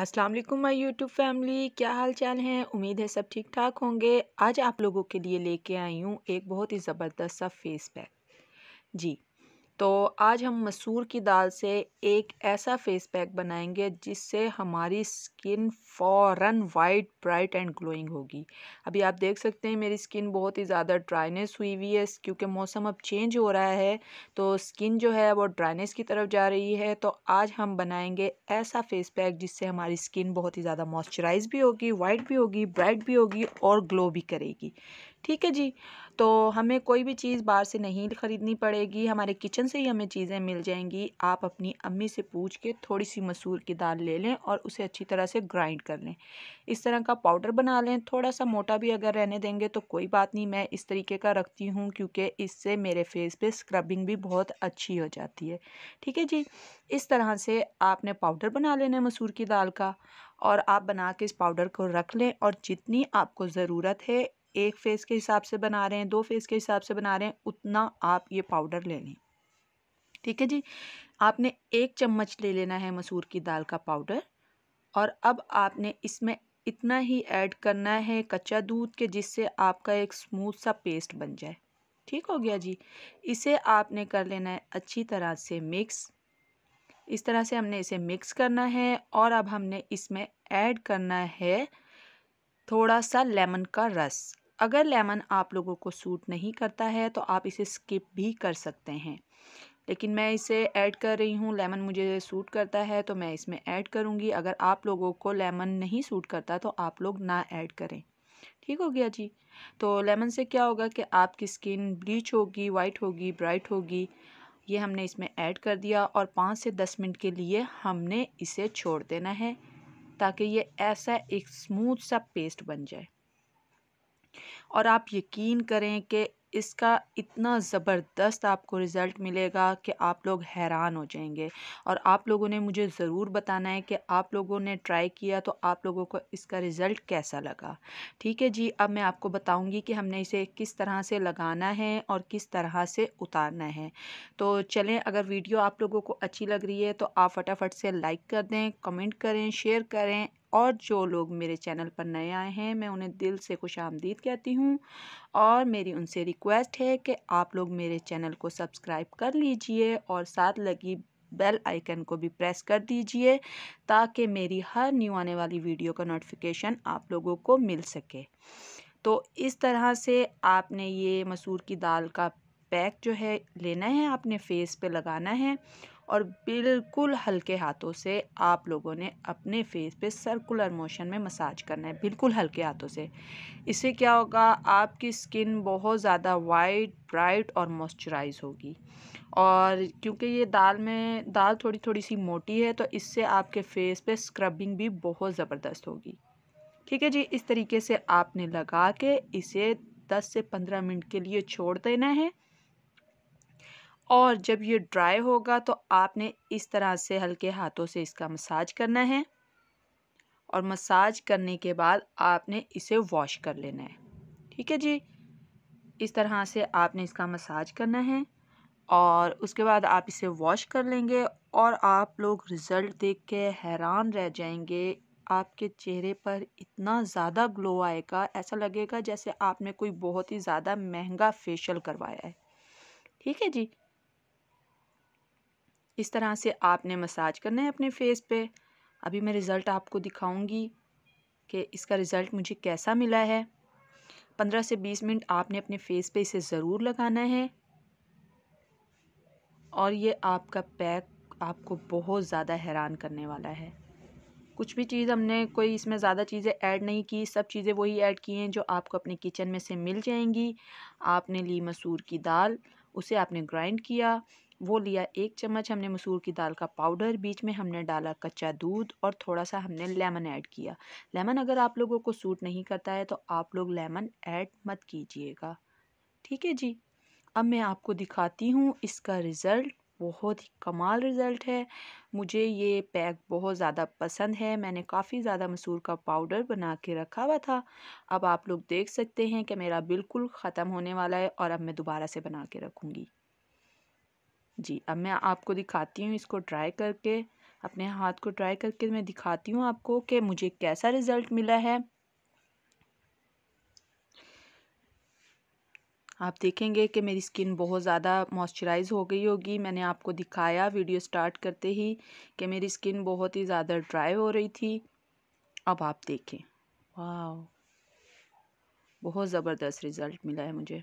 अस्सलाम वालेकुम my YouTube family क्या हाल चाल हैं उम्मीद है सब ठीक ठाक होंगे आज आप लोगों के लिए लेके आई हूँ एक बहुत ही ज़बरदस्त सा फेस पैक जी तो आज हम मसूर की दाल से एक ऐसा फेस पैक बनाएंगे जिससे हमारी स्किन फौरन वाइट ब्राइट एंड ग्लोइंग होगी अभी आप देख सकते हैं मेरी स्किन बहुत ही ज़्यादा ड्राइनेस हुई हुई है क्योंकि मौसम अब चेंज हो रहा है तो स्किन जो है वो ड्राइनेस की तरफ जा रही है तो आज हम बनाएंगे ऐसा फेस पैक जिससे हमारी स्किन बहुत ही ज़्यादा मॉइस्चराइज भी होगी वाइट भी होगी ब्राइट भी होगी और ग्लो भी करेगी ठीक है जी तो हमें कोई भी चीज़ बाहर से नहीं ख़रीदनी पड़ेगी हमारे किचन से ही हमें चीज़ें मिल जाएंगी आप अपनी अम्मी से पूछ के थोड़ी सी मसूर की दाल ले लें और उसे अच्छी तरह से ग्राइंड कर लें इस तरह का पाउडर बना लें थोड़ा सा मोटा भी अगर रहने देंगे तो कोई बात नहीं मैं इस तरीके का रखती हूँ क्योंकि इससे मेरे फेस पर स्क्रबिंग भी बहुत अच्छी हो जाती है ठीक है जी इस तरह से आपने पाउडर बना लेना मसूर की दाल का और आप बना के इस पाउडर को रख लें और जितनी आपको ज़रूरत है एक फेस के हिसाब से बना रहे हैं दो फेस के हिसाब से बना रहे हैं उतना आप ये पाउडर ले लें ठीक है जी आपने एक चम्मच ले लेना है मसूर की दाल का पाउडर और अब आपने इसमें इतना ही ऐड करना है कच्चा दूध के जिससे आपका एक स्मूथ सा पेस्ट बन जाए ठीक हो गया जी इसे आपने कर लेना है अच्छी तरह से मिक्स इस तरह से हमने इसे मिक्स करना है और अब हमने इसमें ऐड करना है थोड़ा सा लेमन का रस अगर लेमन आप लोगों को सूट नहीं करता है तो आप इसे स्किप भी कर सकते हैं लेकिन मैं इसे ऐड कर रही हूँ लेमन मुझे सूट करता है तो मैं इसमें ऐड करूँगी अगर आप लोगों को लेमन नहीं सूट करता तो आप लोग ना ऐड करें ठीक हो गया जी तो लेमन से क्या होगा कि आपकी स्किन ब्लीच होगी वाइट होगी ब्राइट होगी ये हमने इसमें ऐड कर दिया और पाँच से दस मिनट के लिए हमने इसे छोड़ देना है ताकि ये ऐसा एक स्मूथ सा पेस्ट बन जाए और आप यकीन करें कि इसका इतना ज़बरदस्त आपको रिज़ल्ट मिलेगा कि आप लोग हैरान हो जाएंगे और आप लोगों ने मुझे ज़रूर बताना है कि आप लोगों ने ट्राई किया तो आप लोगों को इसका रिज़ल्ट कैसा लगा ठीक है जी अब मैं आपको बताऊंगी कि हमने इसे किस तरह से लगाना है और किस तरह से उतारना है तो चलें अगर वीडियो आप लोगों को अच्छी लग रही है तो आप फटाफट से लाइक कर दें कमेंट करें शेयर करें और जो लोग मेरे चैनल पर नए आए हैं मैं उन्हें दिल से खुश आमदीद कहती हूँ और मेरी उनसे रिक्वेस्ट है कि आप लोग मेरे चैनल को सब्सक्राइब कर लीजिए और साथ लगी बेल आइकन को भी प्रेस कर दीजिए ताकि मेरी हर न्यू आने वाली वीडियो का नोटिफिकेशन आप लोगों को मिल सके तो इस तरह से आपने ये मसूर की दाल का पैक जो है लेना है आपने फेस पे लगाना है और बिल्कुल हल्के हाथों से आप लोगों ने अपने फेस पे सर्कुलर मोशन में मसाज करना है बिल्कुल हल्के हाथों से इससे क्या होगा आपकी स्किन बहुत ज़्यादा वाइट ब्राइट और मॉइस्चराइज होगी और क्योंकि ये दाल में दाल थोड़ी थोड़ी सी मोटी है तो इससे आपके फेस पे स्क्रबिंग भी बहुत ज़बरदस्त होगी ठीक है जी इस तरीके से आपने लगा के इसे 10 से 15 मिनट के लिए छोड़ देना है और जब ये ड्राई होगा तो आपने इस तरह से हल्के हाथों से इसका मसाज करना है और मसाज करने के बाद आपने इसे वॉश कर लेना है ठीक है जी इस तरह से आपने इसका मसाज करना है और उसके बाद आप इसे वॉश कर लेंगे और आप लोग रिज़ल्ट देख के हैरान रह जाएंगे आपके चेहरे पर इतना ज़्यादा ग्लो आएगा ऐसा लगेगा जैसे आपने कोई बहुत ही ज़्यादा महंगा फेशियल करवाया है ठीक है जी इस तरह से आपने मसाज करना है अपने फेस पे अभी मैं रिज़ल्ट आपको दिखाऊंगी कि इसका रिज़ल्ट मुझे कैसा मिला है पंद्रह से बीस मिनट आपने अपने फेस पे इसे ज़रूर लगाना है और ये आपका पैक आपको बहुत ज़्यादा हैरान करने वाला है कुछ भी चीज़ हमने कोई इसमें ज़्यादा चीज़ें ऐड नहीं की सब चीज़ें वही ऐड की हैं जो आपको अपने किचन में से मिल जाएंगी आपने ली मसूर की दाल उसे आपने ग्राइंड किया वो लिया एक चम्मच हमने मसूर की दाल का पाउडर बीच में हमने डाला कच्चा दूध और थोड़ा सा हमने लेमन ऐड किया लेमन अगर आप लोगों को सूट नहीं करता है तो आप लोग लेमन ऐड मत कीजिएगा ठीक है जी अब मैं आपको दिखाती हूँ इसका रिज़ल्ट बहुत ही कमाल रिज़ल्ट है मुझे ये पैक बहुत ज़्यादा पसंद है मैंने काफ़ी ज़्यादा मसूर का पाउडर बना के रखा हुआ था अब आप लोग देख सकते हैं कि मेरा बिल्कुल ख़त्म होने वाला है और अब मैं दोबारा से बना के रखूँगी जी अब मैं आपको दिखाती हूँ इसको ट्राई करके अपने हाथ को ट्राई करके मैं दिखाती हूँ आपको कि मुझे कैसा रिज़ल्ट मिला है आप देखेंगे कि मेरी स्किन बहुत ज़्यादा मॉइस्चराइज़ हो गई होगी मैंने आपको दिखाया वीडियो स्टार्ट करते ही कि मेरी स्किन बहुत ही ज़्यादा ड्राई हो रही थी अब आप देखें वाह बहुत ज़बरदस्त रिज़ल्ट मिला है मुझे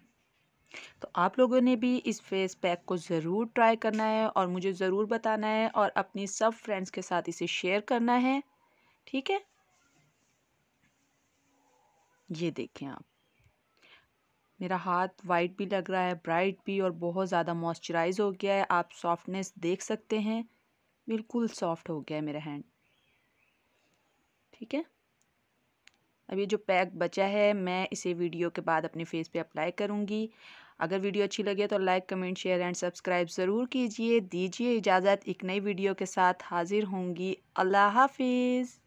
तो आप लोगों ने भी इस फेस पैक को ज़रूर ट्राई करना है और मुझे ज़रूर बताना है और अपनी सब फ्रेंड्स के साथ इसे शेयर करना है ठीक है ये देखें आप मेरा हाथ वाइट भी लग रहा है ब्राइट भी और बहुत ज़्यादा मॉइस्चराइज हो गया है आप सॉफ्टनेस देख सकते हैं बिल्कुल सॉफ्ट हो गया है मेरा हैंड ठीक है अब ये जो पैक बचा है मैं इसे वीडियो के बाद अपने फेस पे अप्लाई करूँगी अगर वीडियो अच्छी लगे तो like comment share and subscribe ज़रूर कीजिए दीजिए इजाज़त एक नई वीडियो के साथ हाज़िर होंगी अल्लाह हाफिज़